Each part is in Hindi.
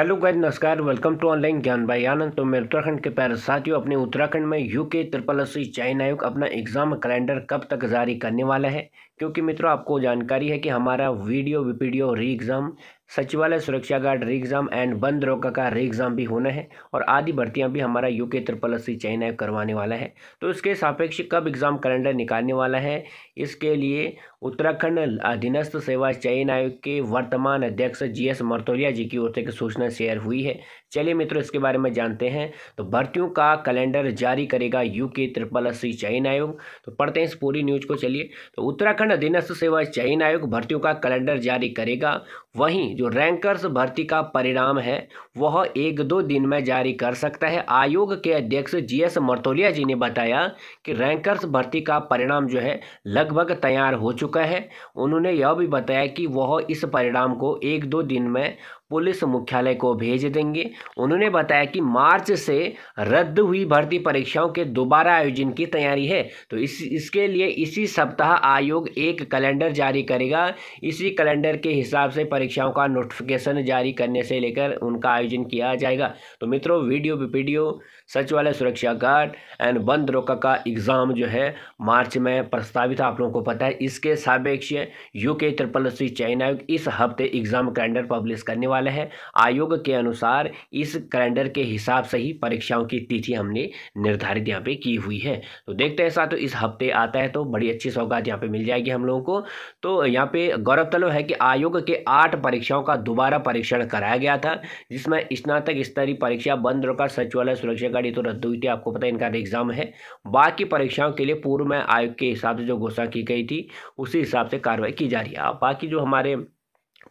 हेलो गाइज नमस्कार welcome to online Gyan Bhai आनंद तो मैं उत्तराखंड के पैर साथियों अपने उत्तराखंड में यूके त्रिपल एस चयन आयोग अपना एग्ज़ाम कैलेंडर कब तक जारी करने वाला है क्योंकि मित्रों आपको जानकारी है कि हमारा वीडियो वीपीडियो री एग्ज़ाम सचिवालय सुरक्षा गार्ड री एग्ज़ाम एंड बंद रोका का री एग्ज़ाम भी होना है और आधी भर्तियां भी हमारा यूके त्रिपल एस सी ऐप करवाने वाला है तो इसके सापेक्ष कब एग्ज़ाम कैलेंडर निकालने वाला है इसके लिए उत्तराखंड अधीनस्थ सेवा चयन आयोग के वर्तमान अध्यक्ष जी एस मर्तोलिया जी की ओर से सूचना शेयर हुई है चलिए मित्रों इसके बारे में जानते हैं तो भर्तियों का कैलेंडर जारी करेगा यूके त्रिपल एस सी चयन आयोग तो पढ़ते हैं इस पूरी न्यूज को चलिए तो उत्तराखंड अधीनस्थ सेवा चयन आयोग भर्तियों का कैलेंडर जारी करेगा वहीं जो रैंकर्स भर्ती का परिणाम है वह एक दो दिन में जारी कर सकता है आयोग के अध्यक्ष जी एस मर्तोलिया जी ने बताया कि रैंकर्स भर्ती का परिणाम जो है लगभग तैयार हो चुका है उन्होंने यह भी बताया कि वह इस परिणाम को एक दो दिन में पुलिस मुख्यालय को भेज देंगे उन्होंने बताया कि मार्च से रद्द हुई भर्ती परीक्षाओं के दोबारा आयोजन की तैयारी है तो इस इसके लिए इसी सप्ताह आयोग एक कैलेंडर जारी करेगा इसी कैलेंडर के हिसाब से परीक्षाओं का नोटिफिकेशन जारी करने से लेकर उनका आयोजन किया जाएगा तो मित्रों वीडियो पीपीडीओ सचिवालय सुरक्षा गार्ड एंड बंद रोका का एग्ज़ाम जो है मार्च में प्रस्तावित आप लोगों को पता है इसके सापेक्ष यू के ट्रिपल सी चयन आयोग इस हफ्ते एग्ज़ाम कैलेंडर पब्लिश करने वाला वाला है आयोग के अनुसार इस कैलेंडर के हिसाब से ही परीक्षाओं की तिथि हमने निर्धारित यहाँ पे की हुई है तो देखते हैं साथ तो इस हफ्ते आता है तो बड़ी अच्छी सौगात यहाँ पे मिल जाएगी हम लोगों को तो यहाँ पे गौरवतलब है कि आयोग के आठ परीक्षाओं का दोबारा परीक्षण कराया गया था जिसमें स्नातक स्तरीय परीक्षा बंद रोका सचिवालय सुरक्षा गाड़ी तो रद्द हुई थी आपको पता है इनका एग्जाम है बाकी परीक्षाओं के लिए पूर्व में आयोग के हिसाब से जो घोषणा की गई थी उसी हिसाब से कार्रवाई की जा रही है बाकी जो हमारे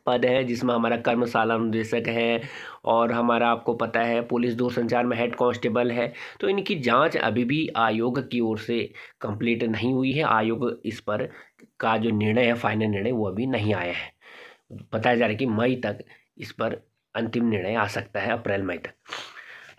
पद है जिसमें हमारा कर्मशाला निदेशक है और हमारा आपको पता है पुलिस दूरसंचार में हेड कांस्टेबल है तो इनकी जांच अभी भी आयोग की ओर से कंप्लीट नहीं हुई है आयोग इस पर का जो निर्णय है फाइनल निर्णय वो अभी नहीं आया है बताया जा रहा है कि मई तक इस पर अंतिम निर्णय आ सकता है अप्रैल मई तक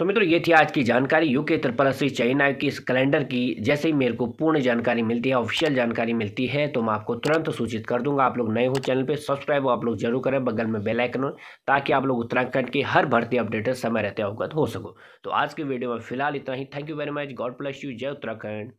तो मित्रों ये थी आज की जानकारी यूके त्रिपलसी चाइना की इस कैलेंडर की जैसे ही मेरे को पूर्ण जानकारी मिलती है ऑफिशियल जानकारी मिलती है तो मैं आपको तुरंत सूचित कर दूंगा आप लोग नए हो चैनल पे सब्सक्राइब आप लोग जरूर करें बगल में बेल आइकन ताकि आप लोग उत्तराखंड की हर भर्ती अपडेट समय रहते अवगत हो सको तो आज की वीडियो में फिलहाल इतना ही thank you very much God bless you जय उत्तराखंड